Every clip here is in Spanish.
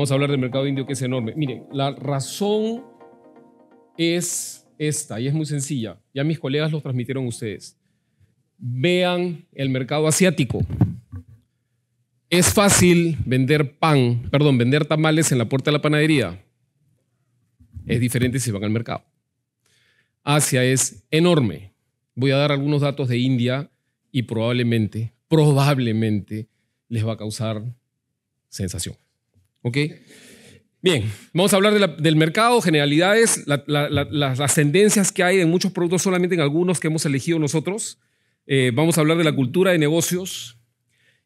Vamos a hablar del mercado indio que es enorme. Miren, la razón es esta y es muy sencilla. Ya mis colegas lo transmitieron a ustedes. Vean el mercado asiático. Es fácil vender pan, perdón, vender tamales en la puerta de la panadería. Es diferente si van al mercado. Asia es enorme. Voy a dar algunos datos de India y probablemente, probablemente les va a causar sensación. ¿Ok? Bien, vamos a hablar del mercado, generalidades, las tendencias que hay en muchos productos, solamente en algunos que hemos elegido nosotros. Eh, vamos a hablar de la cultura de negocios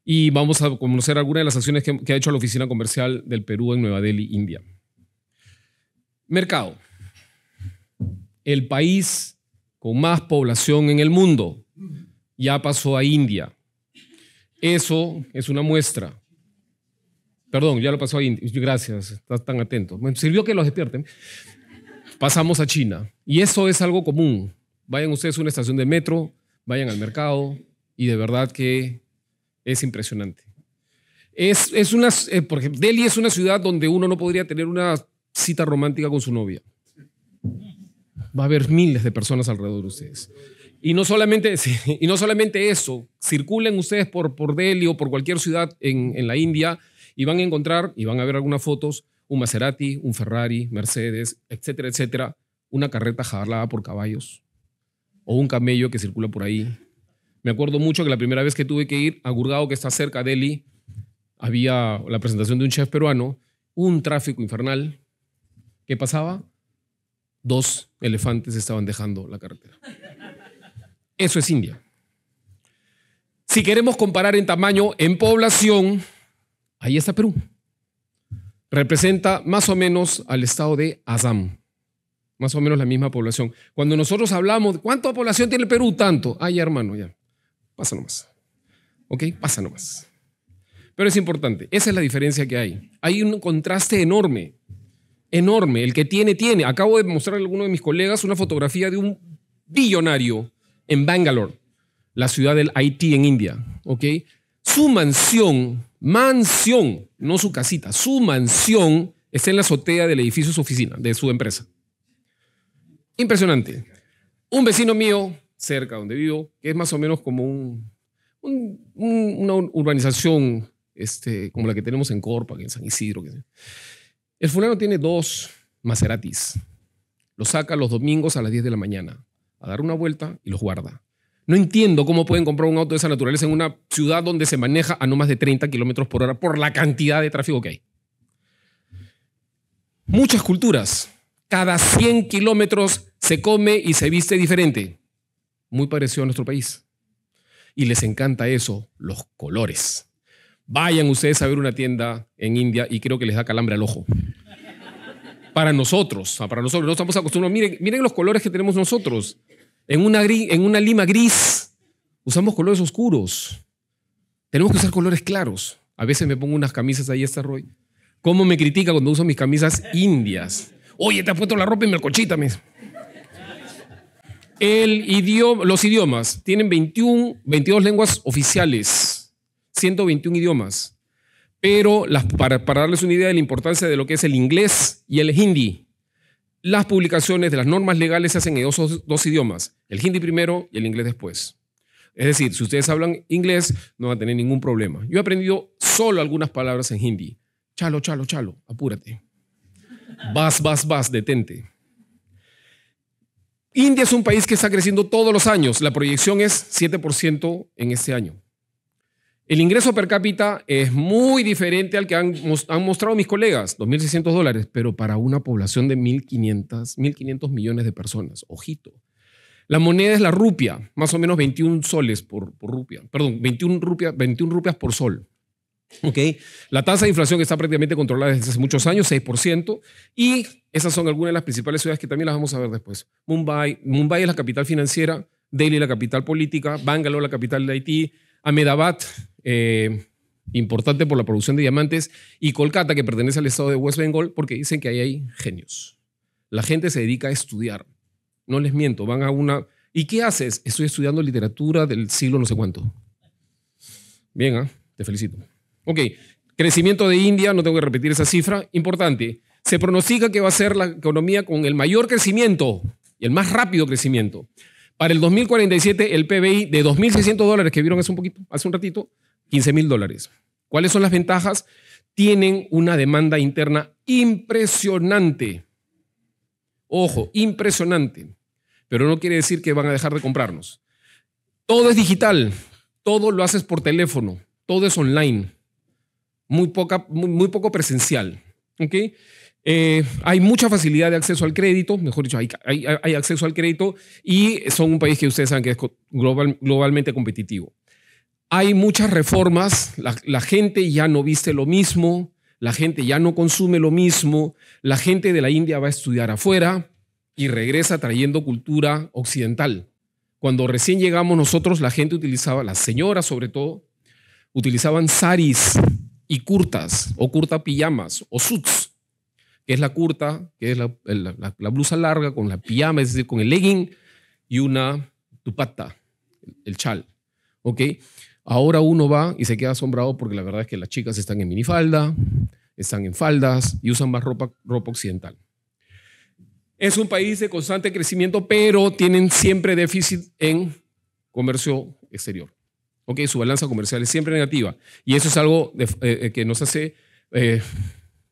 y vamos a conocer algunas de las acciones que ha hecho la Oficina Comercial del Perú en Nueva Delhi, India. Mercado. El país con más población en el mundo ya pasó a India. Eso es una muestra Perdón, ya lo pasó ahí. Gracias, estás tan atento. Me sirvió que los despierten. Pasamos a China. Y eso es algo común. Vayan ustedes a una estación de metro, vayan al mercado y de verdad que es impresionante. Es, es una, eh, porque Delhi es una ciudad donde uno no podría tener una cita romántica con su novia. Va a haber miles de personas alrededor de ustedes. Y no solamente, y no solamente eso, circulen ustedes por, por Delhi o por cualquier ciudad en, en la India y van a encontrar, y van a ver algunas fotos, un Maserati, un Ferrari, Mercedes, etcétera, etcétera, una carreta jalada por caballos o un camello que circula por ahí. Me acuerdo mucho que la primera vez que tuve que ir a Gurgao, que está cerca de Delhi, había la presentación de un chef peruano, un tráfico infernal. ¿Qué pasaba? Dos elefantes estaban dejando la carretera. Eso es India. Si queremos comparar en tamaño, en población, Ahí está Perú. Representa más o menos al estado de Assam. Más o menos la misma población. Cuando nosotros hablamos, ¿cuánta población tiene el Perú? Tanto. Ay, ah, hermano, ya. Pasa nomás. ¿Ok? Pasa nomás. Pero es importante. Esa es la diferencia que hay. Hay un contraste enorme. Enorme. El que tiene, tiene. Acabo de mostrar a alguno de mis colegas una fotografía de un billonario en Bangalore, la ciudad del Haití en India. ¿Ok? Su mansión mansión, no su casita, su mansión está en la azotea del edificio de su oficina, de su empresa. Impresionante. Un vecino mío, cerca donde vivo, que es más o menos como una urbanización este, como la que tenemos en Corpa, en San Isidro. el fulano tiene dos Maseratis. Los saca los domingos a las 10 de la mañana a dar una vuelta y los guarda. No entiendo cómo pueden comprar un auto de esa naturaleza en una ciudad donde se maneja a no más de 30 kilómetros por hora por la cantidad de tráfico que hay. Muchas culturas. Cada 100 kilómetros se come y se viste diferente. Muy parecido a nuestro país. Y les encanta eso, los colores. Vayan ustedes a ver una tienda en India y creo que les da calambre al ojo. Para nosotros, para nosotros, no estamos acostumbrados. Miren, miren los colores que tenemos nosotros. En una, lima gris usamos colores oscuros. Tenemos que usar colores claros. A veces me pongo unas camisas ahí, está Roy. ¿Cómo me critica cuando uso mis camisas indias? Oye, te has puesto la ropa y me cochita. El idioma, los idiomas tienen 21, 22 lenguas oficiales, 121 idiomas. Pero para darles una idea de la importancia de lo que es el inglés y el hindi, las publicaciones de las normas legales se hacen en dos, idiomas, el hindi primero y el inglés después. Es decir, si ustedes hablan inglés, no van a tener ningún problema. Yo he aprendido solo algunas palabras en hindi. Chalo, chalo, chalo, apúrate. Vas, vas, vas, detente. India es un país que está creciendo todos los años. La proyección es 7% en este año. El ingreso per cápita es muy diferente al que han, mostrado mis colegas, 2.600 dólares, pero para una población de 1.500, 1.500 millones de personas. Ojito. La moneda es la rupia, más o menos 21 soles por, rupia. Perdón, 21, rupia, 21 rupias por sol. Okay. La tasa de inflación está prácticamente controlada desde hace muchos años, 6%, y esas son algunas de las principales ciudades que también las vamos a ver después. Mumbai, Mumbai es la capital financiera, Delhi la capital política, Bangalore la capital de Haití, Ahmedabad eh, importante por la producción de diamantes, y Kolkata, que pertenece al estado de West Bengal, porque dicen que ahí hay genios. La gente se dedica a estudiar. No les miento, van a una... ¿Y qué haces? Estoy estudiando literatura del siglo no sé cuánto. Bien, ¿ah? te felicito. Ok, crecimiento de India, no tengo que repetir esa cifra, importante. Se pronostica que va a ser la economía con el mayor crecimiento y el más rápido crecimiento. Para el 2047, el PBI de 2.600 dólares que vieron hace un, poquito, hace un ratito 15 mil dólares. ¿Cuáles son las ventajas? Tienen una demanda interna impresionante. Ojo, impresionante. Pero no quiere decir que van a dejar de comprarnos. Todo es digital, todo lo haces por teléfono, todo es online, muy, poca, poco presencial. Eh, hay mucha facilidad de acceso al crédito, mejor dicho, hay, acceso al crédito y son un país que ustedes saben que es globalmente competitivo. Hay muchas reformas, la, gente ya no viste lo mismo, la gente ya no consume lo mismo, la gente de la India va a estudiar afuera y regresa trayendo cultura occidental. Cuando recién llegamos nosotros, la gente utilizaba, las señoras sobre todo, utilizaban saris y curtas o curta pijamas o suits, que es la curta, que es la, blusa larga con la pijama, es decir, con el legging y una tupata, el chal. ¿ok?, Ahora uno va y se queda asombrado porque la verdad es que las chicas están en minifalda, están en faldas y usan más ropa, ropa occidental. Es un país de constante crecimiento, pero tienen siempre déficit en comercio exterior. ¿ok? Su balanza comercial es siempre negativa. Y eso es algo eh, eh, que nos hace eh,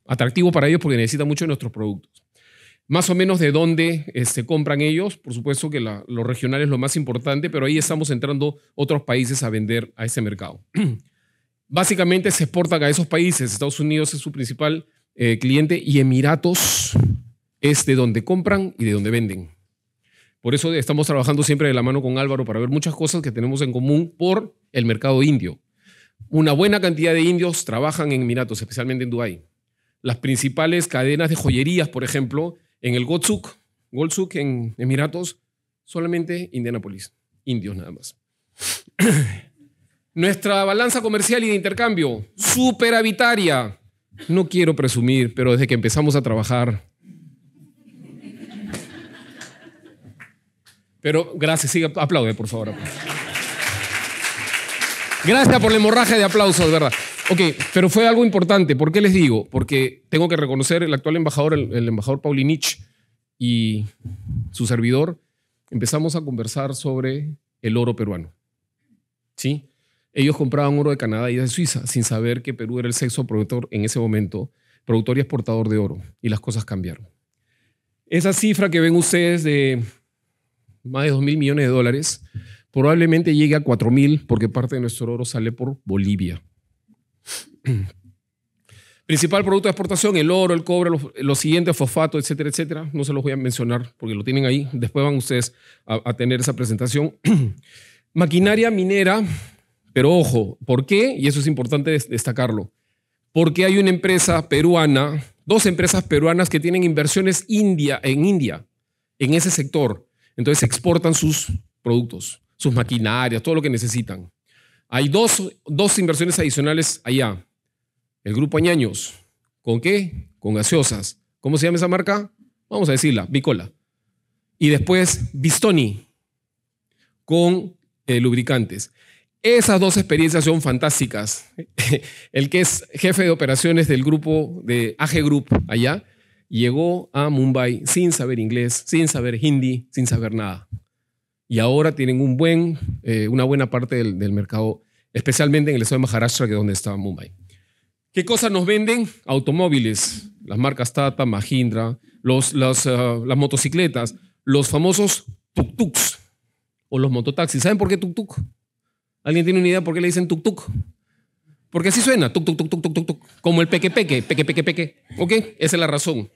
atractivo para ellos porque necesitan mucho de nuestros productos más o menos de dónde se este, compran ellos. Por supuesto que lo regional es lo más importante, pero ahí estamos entrando otros países a vender a ese mercado. Básicamente se exporta a esos países. Estados Unidos es su principal eh, cliente y Emiratos es de donde compran y de donde venden. Por eso estamos trabajando siempre de la mano con Álvaro para ver muchas cosas que tenemos en común por el mercado indio. Una buena cantidad de indios trabajan en Emiratos, especialmente en Dubái. Las principales cadenas de joyerías, por ejemplo, en el Gotsuk, Golzuk, en Emiratos, solamente Indianapolis, indios nada más. Nuestra balanza comercial y de intercambio, superavitaria. No quiero presumir, pero desde que empezamos a trabajar. Pero gracias, sigue, aplaude, por favor. Gracias por la hemorragia de aplausos, verdad. Ok, pero fue algo importante. ¿Por qué les digo? Porque tengo que reconocer el actual embajador, el, embajador Paulinich y su servidor, empezamos a conversar sobre el oro peruano. ¿Sí? Ellos compraban oro de Canadá y de Suiza sin saber que Perú era el sexto productor en ese momento, productor y exportador de oro. Y las cosas cambiaron. Esa cifra que ven ustedes de más de 2 mil millones de dólares probablemente llegue a 4 mil porque parte de nuestro oro sale por Bolivia. Principal producto de exportación, el oro, el cobre, los, siguientes fosfatos, etcétera, etcétera. No se los voy a mencionar porque lo tienen ahí. Después van ustedes a, tener esa presentación. Maquinaria minera, pero ojo, ¿por qué? Y eso es importante destacarlo. Porque hay una empresa peruana, dos empresas peruanas que tienen inversiones India, en India, en ese sector. Entonces exportan sus productos, sus maquinarias, todo lo que necesitan. Hay dos, dos inversiones adicionales allá el grupo Añaños. ¿Con qué? Con gaseosas. ¿Cómo se llama esa marca? Vamos a decirla, Bicola. Y después Bistoni con eh, lubricantes. Esas dos experiencias son fantásticas. El que es jefe de operaciones del grupo de AG Group allá llegó a Mumbai sin saber inglés, sin saber hindi, sin saber nada. Y ahora tienen un buen, eh, una buena parte del, mercado, especialmente en el estado de Maharashtra, que es donde estaba Mumbai. ¿Qué cosas nos venden? Automóviles, las marcas Tata, Mahindra, los, eh, las, motocicletas, los famosos tuk-tuks o los mototaxis. ¿Saben por qué tuk-tuk? ¿Alguien tiene una idea por qué le dicen tuk-tuk? Porque así suena, tuk, tuk, tuk, tuk, tuk, tuk, como el peque, peque, peque, peque, peque. ¿Ok? Esa es la razón.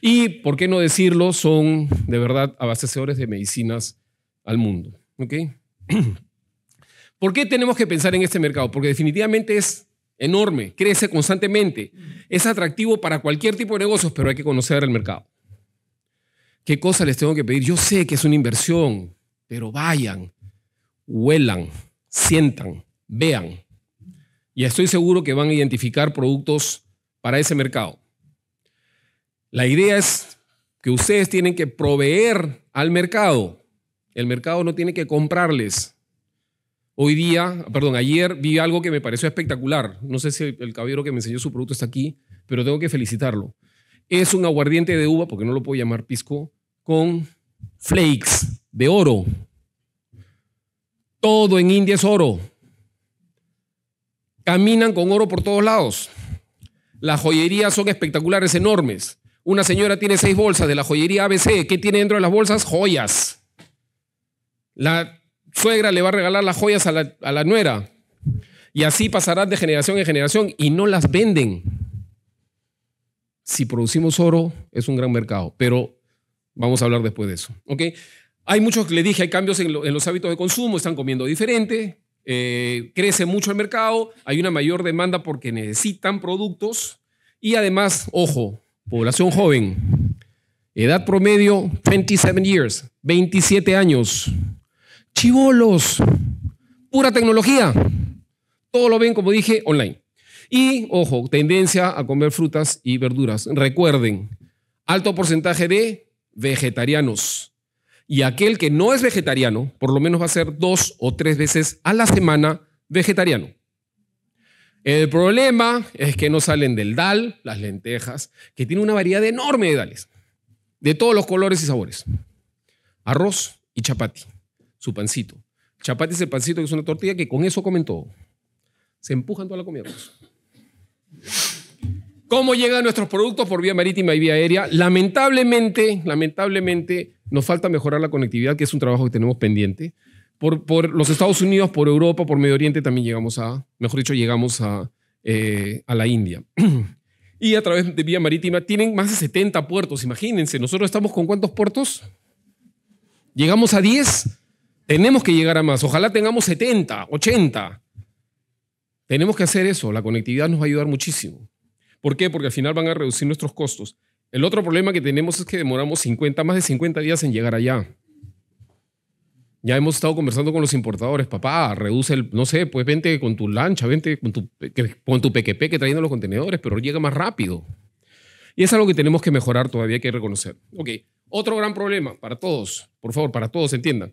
Y, ¿por qué no decirlo? Son de verdad abastecedores de medicinas al mundo. ¿Ok? ¿Por qué tenemos que pensar en este mercado? Porque definitivamente es enorme, crece constantemente, es atractivo para cualquier tipo de negocios, pero hay que conocer el mercado. ¿Qué cosa les tengo que pedir? Yo sé que es una inversión, pero vayan, huelan, sientan, vean. Y estoy seguro que van a identificar productos para ese mercado. La idea es que ustedes tienen que proveer al mercado. El mercado no tiene que comprarles. Hoy día, perdón, ayer vi algo que me pareció espectacular. No sé si el caballero que me enseñó su producto está aquí, pero tengo que felicitarlo. Es un aguardiente de uva, porque no lo puedo llamar pisco, con flakes de oro. Todo en India es oro. Caminan con oro por todos lados. Las joyerías son espectaculares, enormes. Una señora tiene seis bolsas de la joyería ABC. ¿Qué tiene dentro de las bolsas? Joyas. La suegra le va a regalar las joyas a la, nuera. Y así pasarán de generación en generación y no las venden. Si producimos oro, es un gran mercado, pero vamos a hablar después de eso. Hay muchos que le dije, hay cambios en, los hábitos de consumo, están comiendo diferente, eh, crece mucho el mercado, hay una mayor demanda porque necesitan productos y además, ojo, población joven, edad promedio 27 years, 27 años chivolos, pura tecnología. Todo lo ven, como dije, online. Y, ojo, tendencia a comer frutas y verduras. Recuerden, alto porcentaje de vegetarianos. Y aquel que no es vegetariano, por lo menos va a ser dos o tres veces a la semana vegetariano. El problema es que no salen del dal, las lentejas, que tiene una variedad enorme de dales, de todos los colores y sabores. Arroz y chapati su pancito. chapate es el pancito, que es una tortilla que con eso comen todo. Se empujan toda la comida. Pues. ¿Cómo llegan nuestros productos por vía marítima y vía aérea? Lamentablemente, lamentablemente, nos falta mejorar la conectividad, que es un trabajo que tenemos pendiente. Por, por los Estados Unidos, por Europa, por Medio Oriente también llegamos a, mejor dicho, llegamos a, eh, a la India. y a través de vía marítima tienen más de 70 puertos, imagínense. Nosotros estamos con cuántos puertos? Llegamos a 10 tenemos que llegar a más. Ojalá tengamos 70, 80. Tenemos que hacer eso. La conectividad nos va a ayudar muchísimo. ¿Por qué? Porque al final van a reducir nuestros costos. El otro problema que tenemos es que demoramos 50, más de 50 días en llegar allá. Ya hemos estado conversando con los importadores, papá, reduce el, no sé, pues vente con tu lancha, vente con tu, con que pequepeque trayendo los contenedores, pero llega más rápido. Y es algo que tenemos que mejorar todavía, hay que reconocer. Ok, otro gran problema para todos, por favor, para todos entiendan.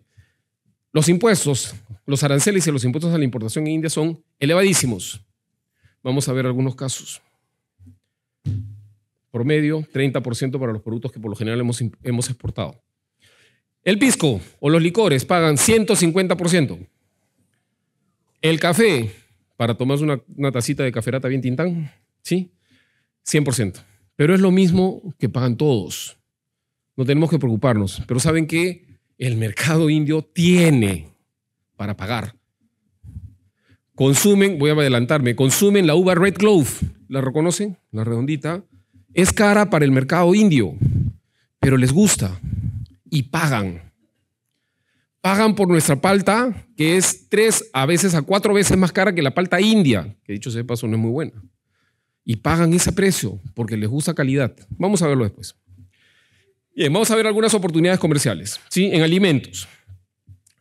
Los impuestos, los aranceles y los impuestos a la importación en India son elevadísimos. Vamos a ver algunos casos. Por medio, 30% para los productos que por lo general hemos, hemos exportado. El pisco o los licores pagan 150%. El café, para tomar una, tacita de caferata bien tintán, ¿sí? 100%. Pero es lo mismo que pagan todos. No tenemos que preocuparnos. Pero ¿saben que el mercado indio tiene para pagar. Consumen, voy a adelantarme, consumen la uva Red Glove. ¿La reconocen? La redondita. Es cara para el mercado indio, pero les gusta y pagan. Pagan por nuestra palta, que es tres a veces a cuatro veces más cara que la palta india, que dicho sea de paso no es muy buena. Y pagan ese precio porque les gusta calidad. Vamos a verlo después. Bien, vamos a ver algunas oportunidades comerciales. ¿sí? En alimentos.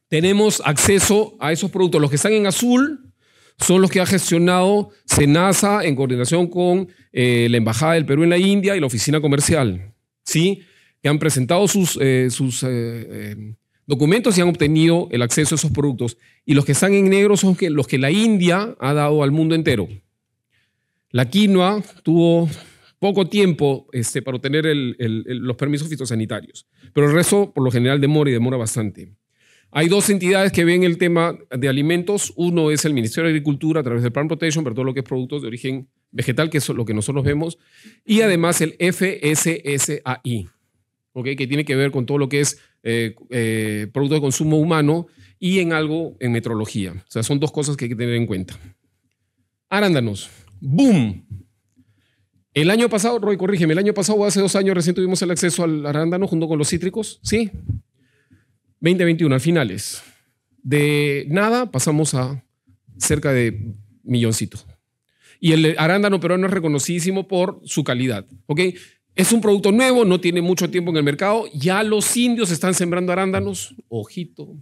Tenemos acceso a esos productos. Los que están en azul son los que ha gestionado SENASA en coordinación con eh, la Embajada del Perú en la India y la Oficina Comercial. ¿sí? Que han presentado sus, eh, eh, documentos y han obtenido el acceso a esos productos. Y los que están en negro son los que la India ha dado al mundo entero. La quinoa tuvo poco tiempo este, para obtener los permisos fitosanitarios. Pero el resto, por lo general, demora y demora bastante. Hay dos entidades que ven el tema de alimentos. Uno es el Ministerio de Agricultura a través del Plan Protection, para todo lo que es productos de origen vegetal, que es lo que nosotros vemos. Y además el FSSAI, que tiene que ver con todo lo que es eh, eh, productos de consumo humano y en algo en metrología. O sea, son dos cosas que hay que tener en cuenta. Arándanos. ¡Boom! El año pasado, Roy, corrígeme, el año pasado o hace dos años recién tuvimos el acceso al arándano junto con los cítricos, ¿sí? 2021, al finales. De nada pasamos a cerca de milloncito. Y el arándano pero no es reconocidísimo por su calidad, ¿ok? Es un producto nuevo, no tiene mucho tiempo en el mercado. Ya los indios están sembrando arándanos. Ojito.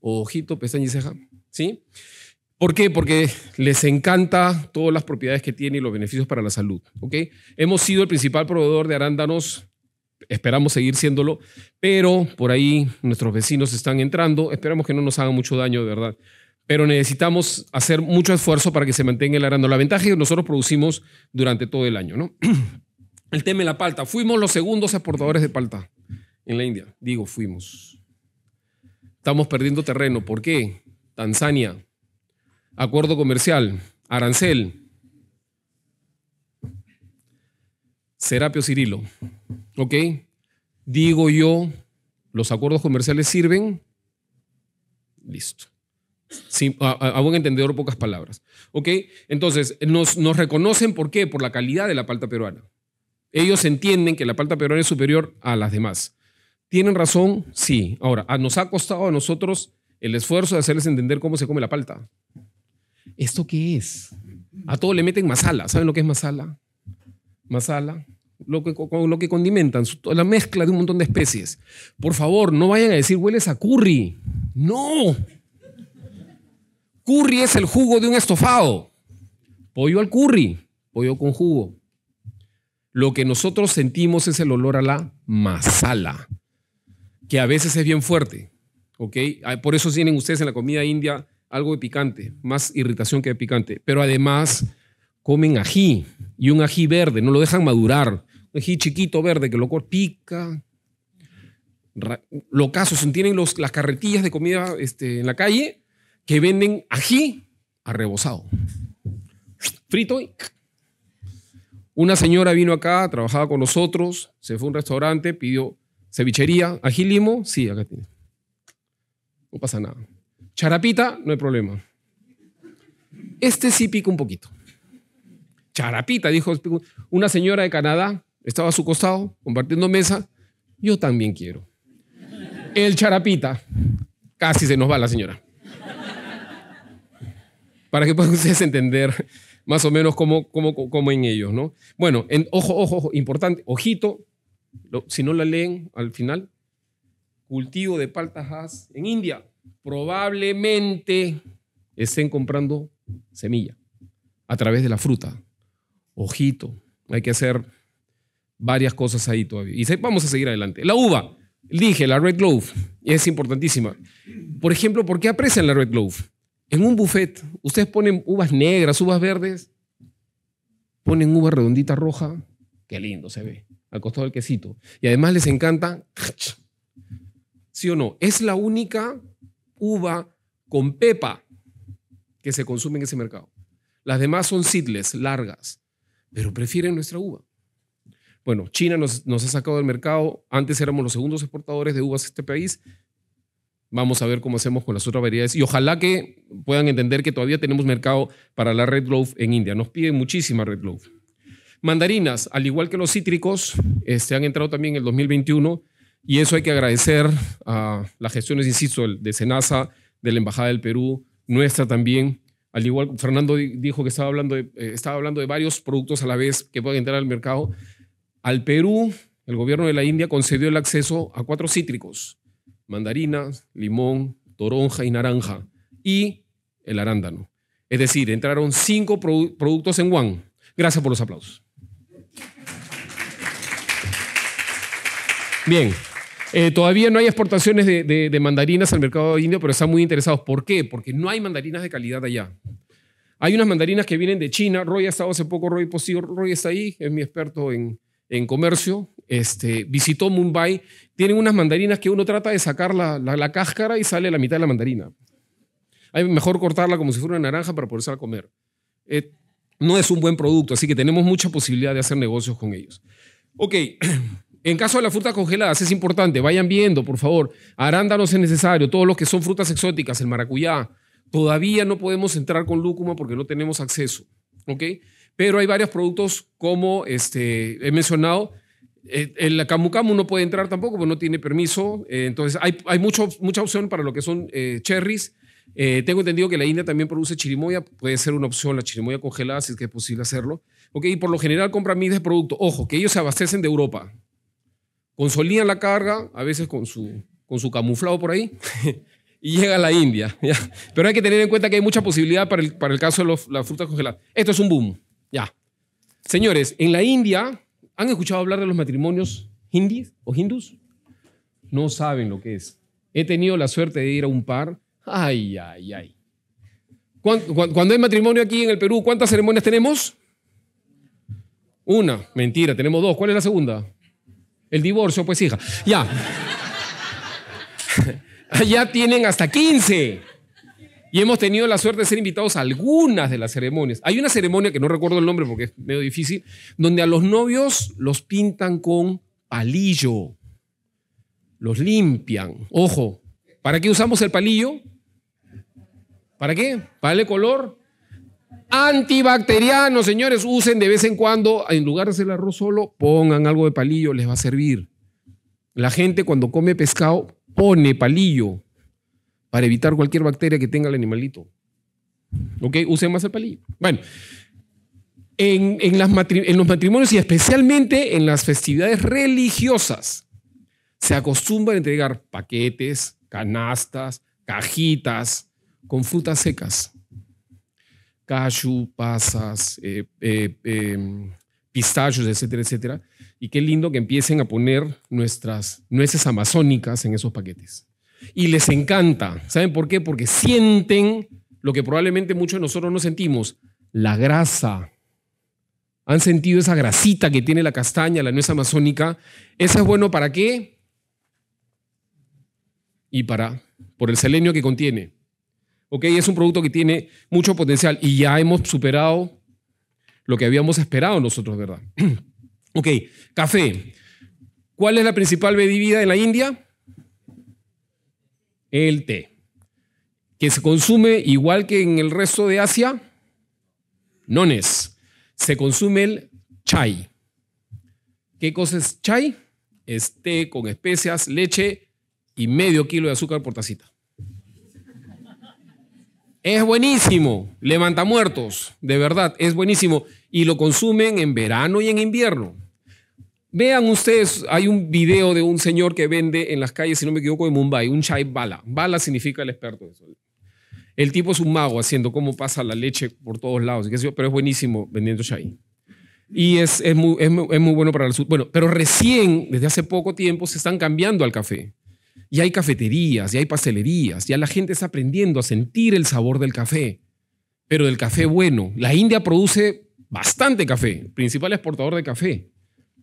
Ojito, pestaña y ceja. ¿Sí? ¿Por qué? Porque les encanta todas las propiedades que tiene y los beneficios para la salud. Hemos sido el principal proveedor de arándanos, esperamos seguir siéndolo, pero por ahí nuestros vecinos están entrando, esperamos que no nos hagan mucho daño, de verdad. Pero necesitamos hacer mucho esfuerzo para que se mantenga el arándano. La ventaja es que nosotros producimos durante todo el año. ¿no? El tema de la palta. Fuimos los segundos exportadores de palta en la India. Digo, fuimos. Estamos perdiendo terreno. ¿Por qué? Tanzania, acuerdo comercial, arancel. Serapio Cirilo. ¿Ok? Digo yo, los acuerdos comerciales sirven. Listo. a, un buen entendedor, pocas palabras. ¿Ok? Entonces, nos, nos reconocen por qué? Por la calidad de la palta peruana. Ellos entienden que la palta peruana es superior a las demás. ¿Tienen razón? Sí. Ahora, nos ha costado a nosotros el esfuerzo de hacerles entender cómo se come la palta. ¿esto qué es? A todo le meten masala. ¿Saben lo que es masala? Masala, lo que, condimentan, la mezcla de un montón de especies. Por favor, no vayan a decir hueles a curry. No. Curry es el jugo de un estofado. Pollo al curry, pollo con jugo. Lo que nosotros sentimos es el olor a la masala, que a veces es bien fuerte. Por eso tienen ustedes en la comida india algo de picante, más irritación que de picante. Pero además comen ají y un ají verde, no lo dejan madurar. Un ají chiquito verde que lo pica. Lo caso, tienen los, las carretillas de comida este, en la calle que venden ají arrebozado. Frito una señora vino acá, trabajaba con nosotros, se fue a un restaurante, pidió cevichería, ají limo, sí, acá tiene. No pasa nada. Charapita, no hay problema. Este sí pica un poquito. Charapita, dijo una señora de Canadá, estaba a su costado compartiendo mesa. Yo también quiero. El charapita. Casi se nos va la señora. Para que puedan ustedes entender más o menos cómo, en ellos, ¿no? Bueno, en, ojo, ojo, ojo, importante, ojito, si no la leen al final, cultivo de paltajas en India probablemente estén comprando semilla a través de la fruta. Ojito, hay que hacer varias cosas ahí todavía. Y vamos a seguir adelante. La uva, dije, la Red Glove, es importantísima. Por ejemplo, ¿por qué aprecian la Red Glove? En un buffet, ustedes ponen uvas negras, uvas verdes, ponen uva redondita roja, qué lindo se ve, al costado del quesito. Y además les encanta, ¿sí o no? Es la única uva con pepa que se consume en ese mercado. Las demás son seedless, largas, pero prefieren nuestra uva. Bueno, China nos, ha sacado del mercado. Antes éramos los segundos exportadores de uvas a este país. Vamos a ver cómo hacemos con las otras variedades. Y ojalá que puedan entender que todavía tenemos mercado para la red loaf en India. Nos piden muchísima red loaf. Mandarinas, al igual que los cítricos, se este, han entrado también en el 2021 y eso hay que agradecer a las gestiones, insisto, de SENASA, de la Embajada del Perú, nuestra también. Al igual, Fernando dijo que estaba hablando de, eh, estaba hablando de varios productos a la vez que pueden entrar al mercado. Al Perú, el gobierno de la India concedió el acceso a cuatro cítricos, mandarina, limón, toronja y naranja, y el arándano. Es decir, entraron cinco productos en One. Gracias por los aplausos. Bien. Eh, todavía no hay exportaciones de, mandarinas al mercado indio, pero están muy interesados. ¿Por qué? Porque no hay mandarinas de calidad allá. Hay unas mandarinas que vienen de China. Roy ha estado hace poco, Roy Roy está ahí, es mi experto en, comercio. Este, visitó Mumbai. Tienen unas mandarinas que uno trata de sacar la, cáscara y sale la mitad de la mandarina. Hay mejor cortarla como si fuera una naranja para poderse comer. Eh, no es un buen producto, así que tenemos mucha posibilidad de hacer negocios con ellos. Ok, En caso de las frutas congeladas, es importante, vayan viendo, por favor, arándanos es necesario, todos los que son frutas exóticas, el maracuyá, todavía no podemos entrar con lúcuma porque no tenemos acceso, ¿ok? Pero hay varios productos como, este, he mencionado, eh, el camu no puede entrar tampoco porque no tiene permiso, eh, entonces hay, hay mucho, mucha opción para lo que son eh, cherries. tengo entendido que la India también produce chirimoya, puede ser una opción la chirimoya congelada si es que es posible hacerlo. Ok, y por lo general compran miles de productos. Ojo, que ellos se abastecen de Europa, consolían la carga, a veces con su, con su camuflado por ahí, y llega a la India. Pero hay que tener en cuenta que hay mucha posibilidad para el, caso de las frutas congeladas. Esto es un boom, ya. Señores, en la India, ¿han escuchado hablar de los matrimonios hindis o hindus? No saben lo que es. He tenido la suerte de ir a un par. Ay, ay, ay. Cuando hay matrimonio aquí en el Perú, ¿cuántas ceremonias tenemos? Una, mentira, tenemos dos. ¿Cuál es la segunda? El divorcio, pues hija. Ya. Allá tienen hasta 15. Y hemos tenido la suerte de ser invitados a algunas de las ceremonias. Hay una ceremonia que no recuerdo el nombre porque es medio difícil, donde a los novios los pintan con palillo. Los limpian. Ojo, ¿para qué usamos el palillo? ¿Para qué? ¿Para darle color? Antibacteriano, señores, usen de vez en cuando, en lugar de hacer el arroz solo, pongan algo de palillo, les va a servir. La gente cuando come pescado pone palillo para evitar cualquier bacteria que tenga el animalito. ¿Ok? Usen más el palillo. Bueno, en, en los matrimonios y especialmente en las festividades religiosas, se acostumbra a entregar paquetes, canastas, cajitas con frutas secas cashew, pasas, eh, eh, eh, pistachos, etcétera, etcétera. Y qué lindo que empiecen a poner nuestras nueces amazónicas en esos paquetes. Y les encanta. ¿Saben por qué? Porque sienten lo que probablemente muchos de nosotros no sentimos, la grasa. ¿Han sentido esa grasita que tiene la castaña, la nuez amazónica? ¿Eso es bueno para qué? Y para, por el selenio que contiene. ¿ok? Es un producto que tiene mucho potencial y ya hemos superado lo que habíamos esperado nosotros, ¿verdad? ok, café. ¿Cuál es la principal bebida en la India? El té. ¿Que se consume igual que en el resto de Asia? es? Se consume el chai. ¿Qué cosa es chai? Es té con especias, leche y medio kilo de azúcar por tacita. Es buenísimo, levanta muertos, de verdad, es buenísimo. Y lo consumen en verano y en invierno. Vean ustedes, hay un video de un señor que vende en las calles, si no me equivoco, de Mumbai, un chai bala. Bala significa el experto. de El tipo es un mago haciendo cómo pasa la leche por todos lados, pero es buenísimo vendiendo chai. Y es, muy, es muy bueno para el sur. Bueno, pero recién, desde hace poco tiempo, se están cambiando al café. Y hay cafeterías, y hay pastelerías, ya la gente está aprendiendo a sentir el sabor del café, pero del café bueno. La India produce bastante café, principal exportador de café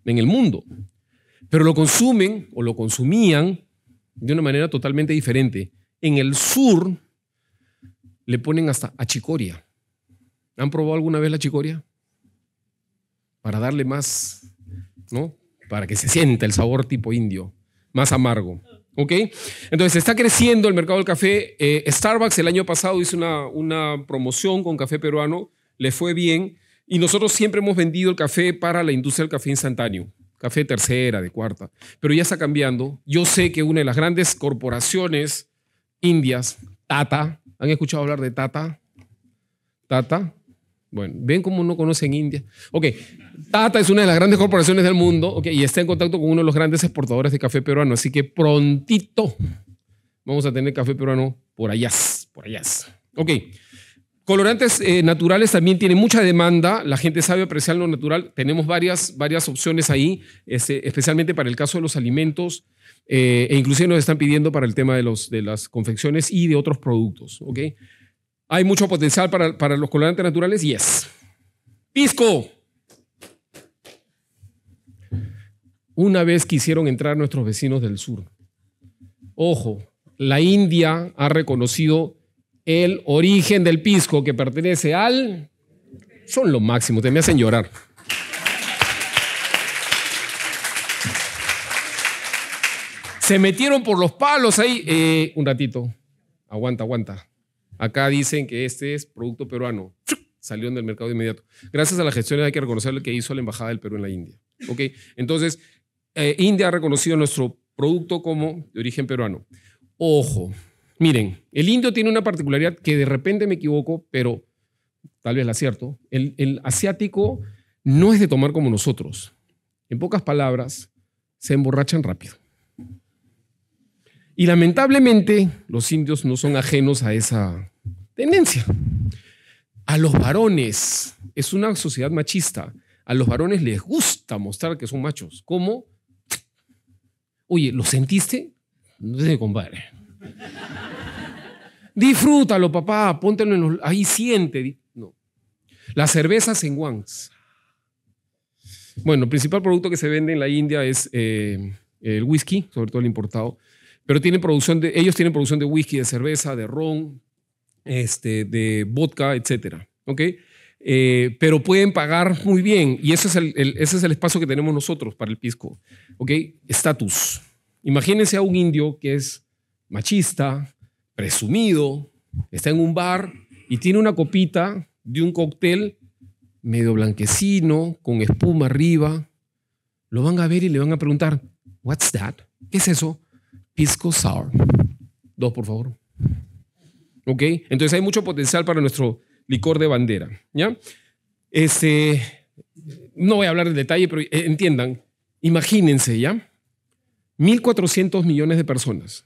en el mundo, pero lo consumen o lo consumían de una manera totalmente diferente. En el sur le ponen hasta achicoria. ¿Han probado alguna vez la chicoria? Para darle más, ¿no? Para que se sienta el sabor tipo indio, más amargo. ¿Ok? Entonces está creciendo el mercado del café. Eh, Starbucks el año pasado hizo una, una promoción con café peruano, le fue bien. Y nosotros siempre hemos vendido el café para la industria del café instantáneo, café tercera, de cuarta. Pero ya está cambiando. Yo sé que una de las grandes corporaciones indias, Tata, ¿han escuchado hablar de Tata? Tata. Bueno, ven cómo no conocen India. Ok, Tata es una de las grandes corporaciones del mundo y está en contacto con uno de los grandes exportadores de café peruano. Así que prontito vamos a tener café peruano por allá. Por allá. Ok. Colorantes eh, naturales también tienen mucha demanda, la gente sabe apreciar lo natural, tenemos varias, varias opciones ahí, este, especialmente para el caso de los alimentos, eh, e inclusive nos están pidiendo para el tema de, los, de las confecciones y de otros productos. ¿ok? ¿Hay mucho potencial para, para los colorantes naturales? Yes. Pisco. una vez quisieron entrar nuestros vecinos del sur. Ojo, la India ha reconocido el origen del pisco que pertenece al... Son lo máximo, te me hacen llorar. Se metieron por los palos ahí. Eh, un ratito. Aguanta, aguanta. Acá dicen que este es producto peruano. Salió del mercado de inmediato. Gracias a la gestión hay que reconocer lo que hizo la Embajada del Perú en la India. ¿Ok? Entonces, eh, India ha reconocido nuestro producto como de origen peruano. Ojo, miren, el indio tiene una particularidad que de repente me equivoco, pero tal vez la acierto. El, asiático no es de tomar como nosotros. En pocas palabras, se emborrachan rápido. Y lamentablemente, los indios no son ajenos a esa tendencia. A los varones, es una sociedad machista, a los varones les gusta mostrar que son machos. ¿Cómo? Oye, ¿lo sentiste? No sé, compadre. Disfrútalo, papá, póntelo en los... Ahí siente. No. Las cervezas en Wangs. Bueno, el principal producto que se vende en la India es eh, el whisky, sobre todo el importado. Pero tienen producción de, ellos tienen producción de whisky, de cerveza, de ron, este, de vodka, etc. ¿Ok? Eh, pero pueden pagar muy bien. Y ese es el, ese es el espacio que tenemos nosotros para el pisco. ¿Ok? Estatus. Imagínense a un indio que es machista, presumido, está en un bar y tiene una copita de un cóctel medio blanquecino, con espuma arriba. Lo van a ver y le van a preguntar, What's that? ¿Qué es eso? Pisco sour. Dos, por favor. ¿Ok? Entonces hay mucho potencial para nuestro licor de bandera. ¿ya? Este, no voy a hablar del detalle, pero eh, entiendan, imagínense, ¿ya? 1.400 millones de personas.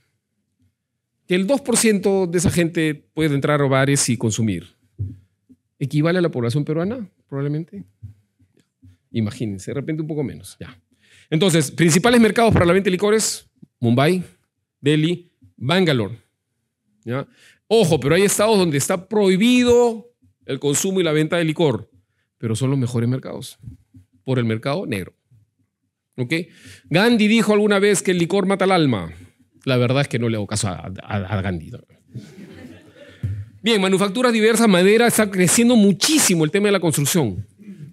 Que el 2% de esa gente puede entrar a bares y consumir. ¿Equivale a la población peruana? Probablemente. Imagínense, de repente un poco menos, ya. Entonces, principales mercados para la venta de licores, Mumbai, Delhi, Bangalore. ¿ya? Ojo, pero hay estados donde está prohibido el consumo y la venta de licor, pero son los mejores mercados, por el mercado negro. ¿Ok? Gandhi dijo alguna vez que el licor mata el alma. La verdad es que no le hago caso a, Gandhi. Bien, manufacturas diversas, madera, está creciendo muchísimo el tema de la construcción.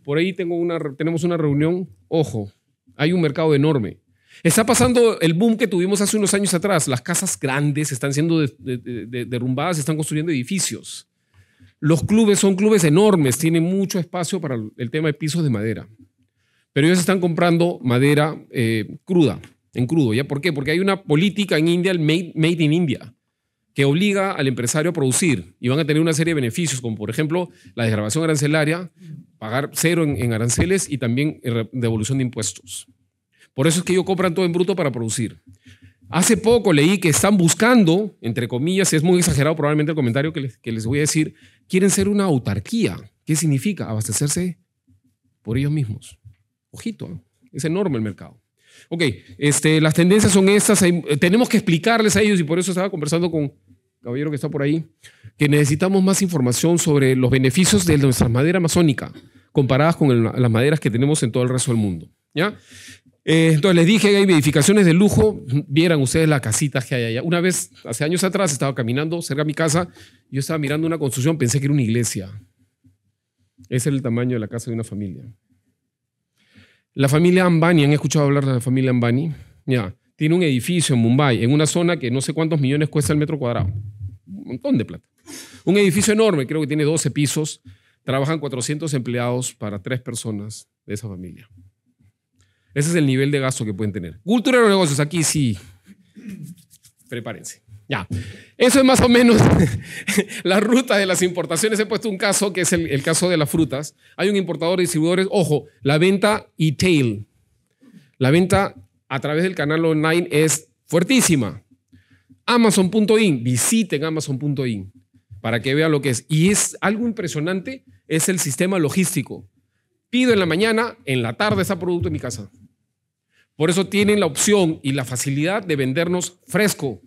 Por ahí tengo una, tenemos una reunión. Ojo, hay un mercado enorme. Está pasando el boom que tuvimos hace unos años atrás. Las casas grandes están siendo derrumbadas, están construyendo edificios. Los clubes son clubes enormes, tienen mucho espacio para el tema de pisos de madera. Pero ellos están comprando madera eh, cruda, en crudo. ¿ya? ¿Por qué? Porque hay una política en India, el made, in India, que obliga al empresario a producir y van a tener una serie de beneficios, como por ejemplo la desgrabación arancelaria, pagar cero en aranceles y también devolución de impuestos. Por eso es que ellos compran todo en bruto para producir. Hace poco leí que están buscando, entre comillas, es muy exagerado probablemente el comentario que les, voy a decir, quieren ser una autarquía. ¿Qué significa? Abastecerse por ellos mismos. Ojito, es enorme el mercado. Ok, este, las tendencias son estas, eh, tenemos que explicarles a ellos y por eso estaba conversando con caballero que está por ahí, que necesitamos más información sobre los beneficios de nuestra madera amazónica comparadas con las maderas que tenemos en todo el resto del mundo. ¿ya? Eh, entonces les dije, hay edificaciones de lujo, vieran ustedes las casitas que hay allá. Una vez, hace años atrás, estaba caminando cerca de mi casa, yo estaba mirando una construcción, pensé que era una iglesia. Ese era el tamaño de la casa de una familia. La familia Ambani, ¿han escuchado hablar de la familia Ambani? Ya, tiene un edificio en Mumbai, en una zona que no sé cuántos millones cuesta el metro cuadrado. Un montón de plata. Un edificio enorme, creo que tiene 12 pisos. Trabajan 400 empleados para tres personas de esa familia. Ese es el nivel de gasto que pueden tener. Cultura de los negocios, aquí sí. Prepárense. Ya. Eso es más o menos la ruta de las importaciones. He puesto un caso que es el, caso de las frutas. Hay un importador de distribuidores. Ojo, la venta e-tail. La venta a través del canal online es fuertísima. Amazon.in. Visiten Amazon.in para que vean lo que es. Y es algo impresionante, es el sistema logístico. Pido en la mañana, en la tarde está producto en mi casa. Por eso tienen la opción y la facilidad de vendernos fresco.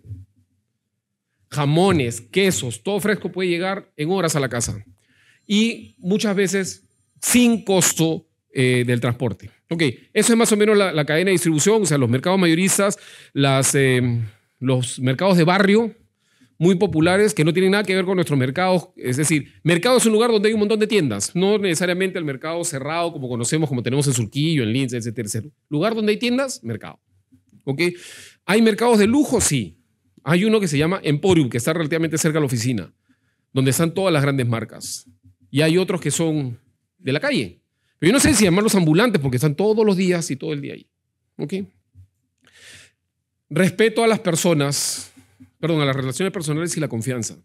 Jamones, quesos, todo fresco puede llegar en horas a la casa. Y muchas veces sin costo eh, del transporte. Ok, eso es más o menos la, cadena de distribución, o sea, los mercados mayoristas, eh, los mercados de barrio, muy populares que no tienen nada que ver con nuestros mercados. Es decir, mercado es un lugar donde hay un montón de tiendas, no necesariamente el mercado cerrado como conocemos, como tenemos en Surquillo, en Linz, etc. Lugar donde hay tiendas, mercado. ¿Ok? ¿Hay mercados de lujo? Sí. Hay uno que se llama Emporium, que está relativamente cerca de la oficina, donde están todas las grandes marcas. Y hay otros que son de la calle. Pero yo no sé si llamarlos ambulantes porque están todos los días y todo el día ahí. ¿Ok? Respeto a las personas perdón, a las relaciones personales y la confianza.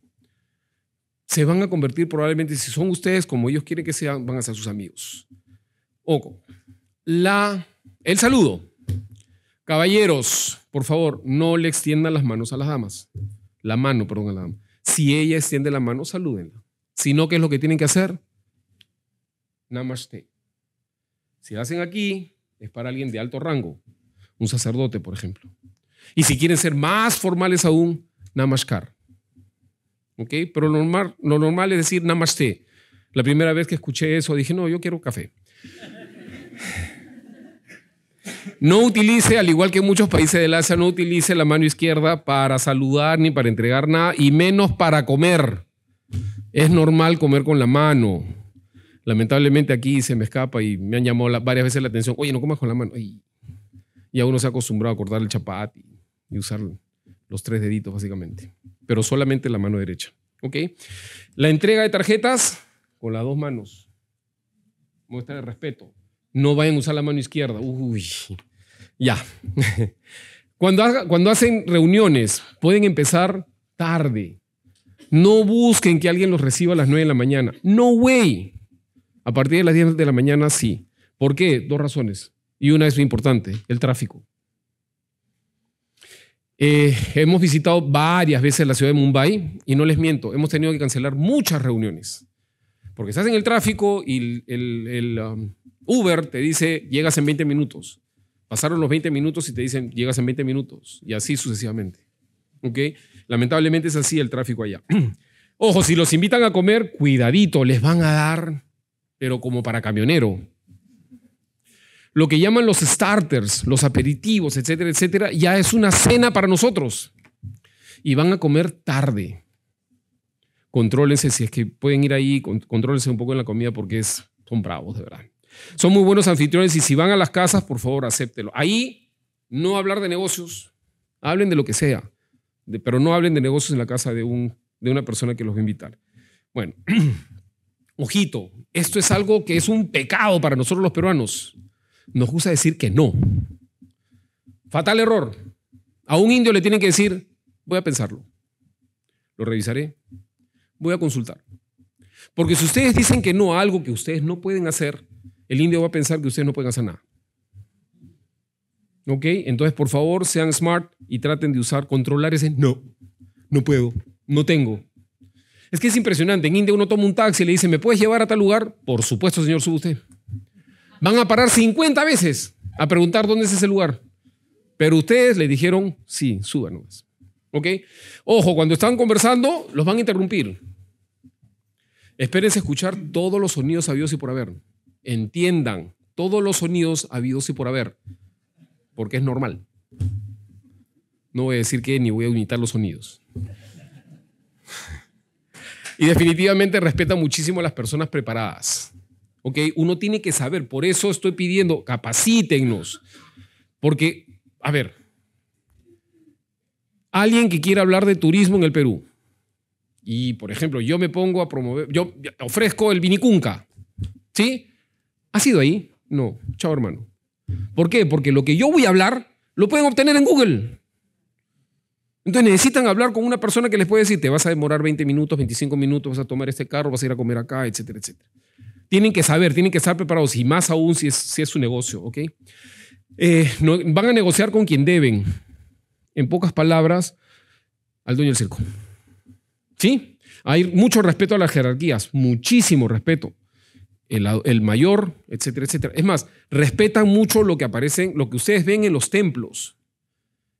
Se van a convertir probablemente, si son ustedes como ellos quieren que sean, van a ser sus amigos. Ojo, la, el saludo. Caballeros, por favor, no le extiendan las manos a las damas. La mano, perdón, a la dama. Si ella extiende la mano, salúdenla. Si no, ¿qué es lo que tienen que hacer? Namaste. Si hacen aquí, es para alguien de alto rango, un sacerdote, por ejemplo. Y si quieren ser más formales aún, namaskar. ¿Ok? Pero lo normal, lo normal es decir namaste. La primera vez que escuché eso dije, no, yo quiero café. No utilice, al igual que muchos países del Asia, no utilice la mano izquierda para saludar ni para entregar nada, y menos para comer. Es normal comer con la mano. Lamentablemente aquí se me escapa y me han llamado varias veces la atención, oye, no comas con la mano. Y ya uno se ha acostumbrado a cortar el chapati y usar los tres deditos básicamente, pero solamente la mano derecha. ¿Ok? La entrega de tarjetas con las dos manos. Muestra de respeto. No vayan a usar la mano izquierda. Uy, ya. Cuando, cuando hacen reuniones, pueden empezar tarde. No busquen que alguien los reciba a las 9 de la mañana. No way. A partir de las 10 de la mañana, sí. ¿Por qué? Dos razones. Y una es muy importante, el tráfico. Eh, hemos visitado varias veces la ciudad de Mumbai y no les miento, hemos tenido que cancelar muchas reuniones. Porque estás en el tráfico y el, um, Uber te dice llegas en 20 minutos. Pasaron los 20 minutos y te dicen llegas en 20 minutos y así sucesivamente. Lamentablemente es así el tráfico allá. Ojo, si los invitan a comer, cuidadito, les van a dar, pero como para camionero lo que llaman los starters, los aperitivos, etcétera, etcétera, ya es una cena para nosotros. Y van a comer tarde. Contrólense si es que pueden ir ahí, contrólense un poco en la comida porque es, son bravos, de verdad. Son muy buenos anfitriones y si van a las casas, por favor, acéptelo. Ahí no hablar de negocios, hablen de lo que sea, pero no hablen de negocios en la casa de, un, de una persona que los va a invitar. Bueno, ojito, esto es algo que es un pecado para nosotros los peruanos nos gusta decir que no. Fatal error. A un indio le tienen que decir, voy a pensarlo, lo revisaré, voy a consultar. Porque si ustedes dicen que no a algo que ustedes no pueden hacer, el indio va a pensar que ustedes no pueden hacer nada. ¿Ok? Entonces, por favor, sean smart y traten de usar, controlar ese no, no puedo, no tengo. Es que es impresionante. En India uno toma un taxi y le dice, ¿me puedes llevar a tal lugar? Por supuesto, señor, sube usted. Van a parar 50 veces a preguntar dónde es ese lugar. Pero ustedes le dijeron, sí, suban ¿Ok? Ojo, cuando están conversando, los van a interrumpir. Espérense escuchar todos los sonidos habidos y por haber. Entiendan todos los sonidos habidos y por haber. Porque es normal. No voy a decir que ni voy a imitar los sonidos. Y definitivamente respeta muchísimo a las personas preparadas. Uno tiene que saber, por eso estoy pidiendo, capacítenos. porque, a ver, alguien que quiera hablar de turismo en el Perú, y por ejemplo, yo me pongo a promover, yo ofrezco el vinicunca, ¿sí? Ha sido ahí? No, chao hermano. ¿Por qué? Porque lo que yo voy a hablar lo pueden obtener en Google. Entonces necesitan hablar con una persona que les puede decir, te vas a demorar 20 minutos, 25 minutos, vas a tomar este carro, vas a ir a comer acá, etcétera, etcétera. Tienen que saber, tienen que estar preparados y más aún si es, su negocio, ¿ok? Eh, van a negociar con quien deben. En pocas palabras, al dueño del circo. ¿Sí? Hay mucho respeto a las jerarquías, muchísimo respeto. El, el, mayor, etcétera, etcétera. Es más, respetan mucho lo que aparecen, lo que ustedes ven en los templos.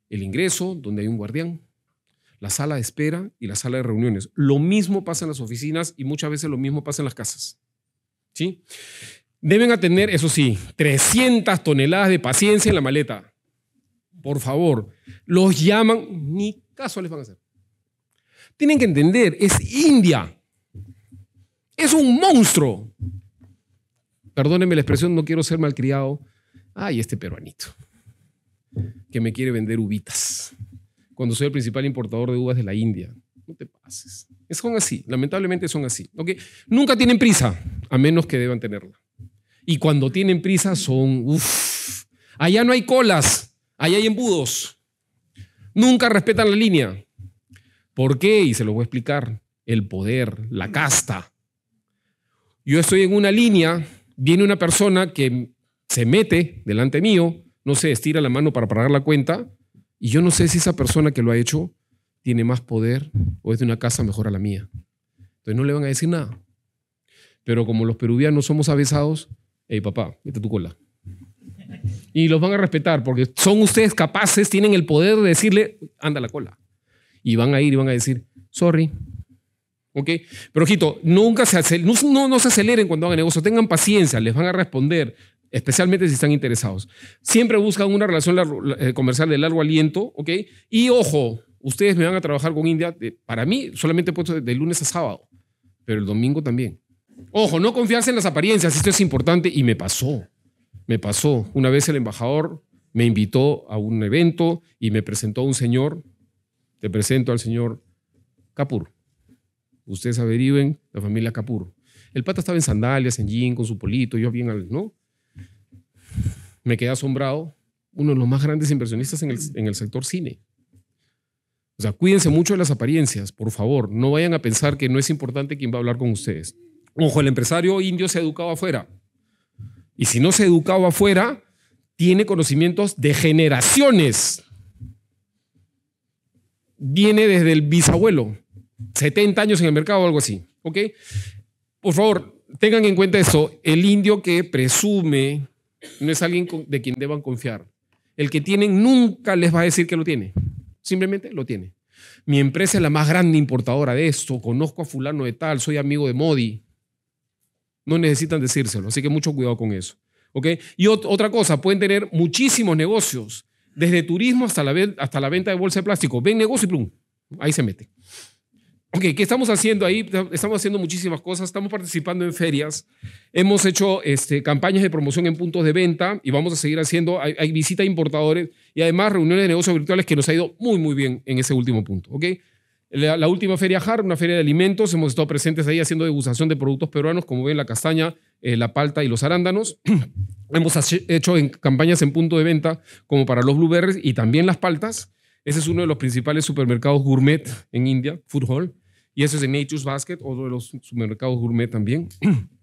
El ingreso, donde hay un guardián, la sala de espera y la sala de reuniones. Lo mismo pasa en las oficinas y muchas veces lo mismo pasa en las casas. ¿sí? Deben atender, eso sí, 300 toneladas de paciencia en la maleta. Por favor, los llaman, ni caso les van a hacer. Tienen que entender, es India. Es un monstruo. Perdónenme la expresión, no quiero ser malcriado. Ay, este peruanito que me quiere vender uvitas cuando soy el principal importador de uvas de la India. No te pases. Son así, lamentablemente son así. Nunca tienen prisa a menos que deban tenerla. Y cuando tienen prisa son, uff, allá no hay colas, allá hay embudos. Nunca respetan la línea. ¿Por qué? Y se lo voy a explicar. El poder, la casta. Yo estoy en una línea, viene una persona que se mete delante mío, no se sé, estira la mano para pagar la cuenta, y yo no sé si esa persona que lo ha hecho tiene más poder o es de una casa mejor a la mía. Entonces no le van a decir nada. Pero como los peruvianos somos avesados, hey papá, mete tu cola. Y los van a respetar porque son ustedes capaces, tienen el poder de decirle, anda la cola. Y van a ir y van a decir, sorry. ¿Ok? Pero ojito, nunca se, no, no se aceleren cuando hagan negocios. tengan paciencia, les van a responder, especialmente si están interesados. Siempre buscan una relación eh, comercial de largo aliento, ¿ok? Y ojo, ustedes me van a trabajar con India, para mí solamente puesto de lunes a sábado, pero el domingo también. Ojo, no confiarse en las apariencias, esto es importante y me pasó. Me pasó. Una vez el embajador me invitó a un evento y me presentó a un señor. Te presento al señor Capur. Ustedes averigüen la familia Capur. El pata estaba en sandalias, en jean, con su polito, yo bien al. ¿No? Me quedé asombrado. Uno de los más grandes inversionistas en el, en el sector cine. O sea, cuídense mucho de las apariencias, por favor. No vayan a pensar que no es importante quién va a hablar con ustedes. Ojo, el empresario indio se ha educado afuera. Y si no se ha educado afuera, tiene conocimientos de generaciones. Viene desde el bisabuelo. 70 años en el mercado o algo así. Por favor, tengan en cuenta eso. El indio que presume no es alguien de quien deban confiar. El que tienen nunca les va a decir que lo tiene. Simplemente lo tiene. Mi empresa es la más grande importadora de esto. Conozco a fulano de tal, soy amigo de Modi. No necesitan decírselo. Así que mucho cuidado con eso. ¿Ok? Y otra cosa, pueden tener muchísimos negocios, desde turismo hasta la, venta de bolsa de plástico. Ven negocio y plum, ahí se mete. Ok, ¿qué estamos haciendo ahí? Estamos haciendo muchísimas cosas, estamos participando en ferias, hemos hecho este, campañas de promoción en puntos de venta y vamos a seguir haciendo, hay, hay visitas a importadores y además reuniones de negocios virtuales que nos ha ido muy, muy bien en ese último punto. ¿ok? La, última feria JAR, una feria de alimentos, hemos estado presentes ahí haciendo degustación de productos peruanos, como ven la castaña, eh, la palta y los arándanos. hemos hecho campañas en punto de venta, como para los blueberries y también las paltas. Ese es uno de los principales supermercados gourmet en India, Food Hall. Y ese es en Nature's Basket, otro de los supermercados gourmet también.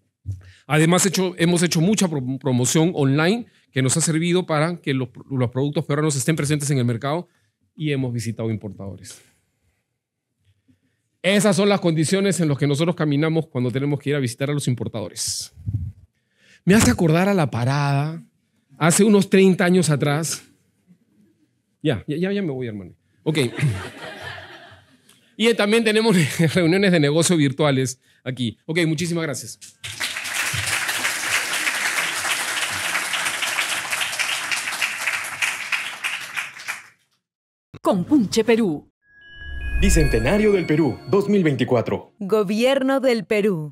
Además, hemos hecho mucha promoción online que nos ha servido para que los productos peruanos estén presentes en el mercado y hemos visitado importadores. Esas son las condiciones en las que nosotros caminamos cuando tenemos que ir a visitar a los importadores. Me hace acordar a la parada hace unos 30 años atrás. Ya, ya, ya me voy, hermano. Ok. Y también tenemos reuniones de negocio virtuales aquí. Ok, muchísimas gracias. Con Punche Perú Bicentenario del Perú 2024. Gobierno del Perú.